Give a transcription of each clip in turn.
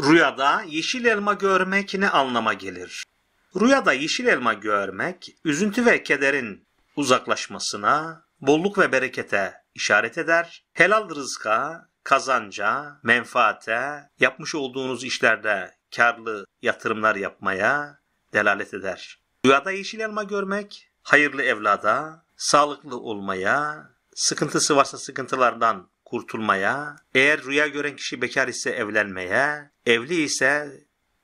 Rüyada yeşil elma görmek ne anlama gelir? Rüyada yeşil elma görmek, üzüntü ve kederin uzaklaşmasına, bolluk ve berekete işaret eder. Helal rızka, kazanca, menfaate, yapmış olduğunuz işlerde karlı yatırımlar yapmaya delalet eder. Rüyada yeşil elma görmek, hayırlı evlada, sağlıklı olmaya, sıkıntısı varsa sıkıntılardan kurtulmaya, eğer rüya gören kişi bekar ise evlenmeye, evli ise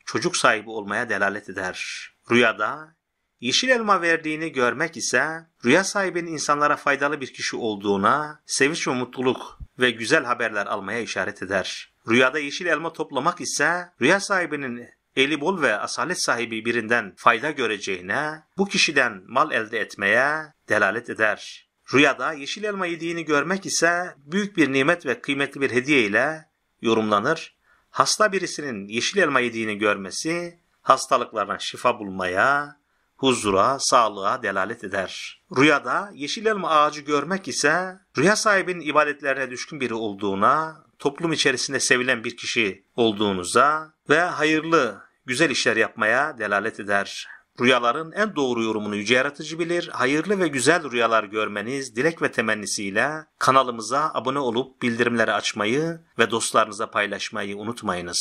çocuk sahibi olmaya delalet eder. Rüyada yeşil elma verdiğini görmek ise rüya sahibinin insanlara faydalı bir kişi olduğuna, sevinç ve mutluluk ve güzel haberler almaya işaret eder. Rüyada yeşil elma toplamak ise rüya sahibinin eli bol ve asalet sahibi birinden fayda göreceğine, bu kişiden mal elde etmeye delalet eder. Rüyada yeşil elma yediğini görmek ise büyük bir nimet ve kıymetli bir hediye ile yorumlanır. Hasta birisinin yeşil elma yediğini görmesi hastalıklardan şifa bulmaya, huzura, sağlığa delalet eder. Rüyada yeşil elma ağacı görmek ise rüya sahibinin ibadetlerine düşkün biri olduğuna, toplum içerisinde sevilen bir kişi olduğunuza ve hayırlı, güzel işler yapmaya delalet eder. Rüyaların en doğru yorumunu Yüce Yaratıcı bilir. Hayırlı ve güzel rüyalar görmeniz dilek ve temennisiyle kanalımıza abone olup bildirimleri açmayı ve dostlarınıza paylaşmayı unutmayınız.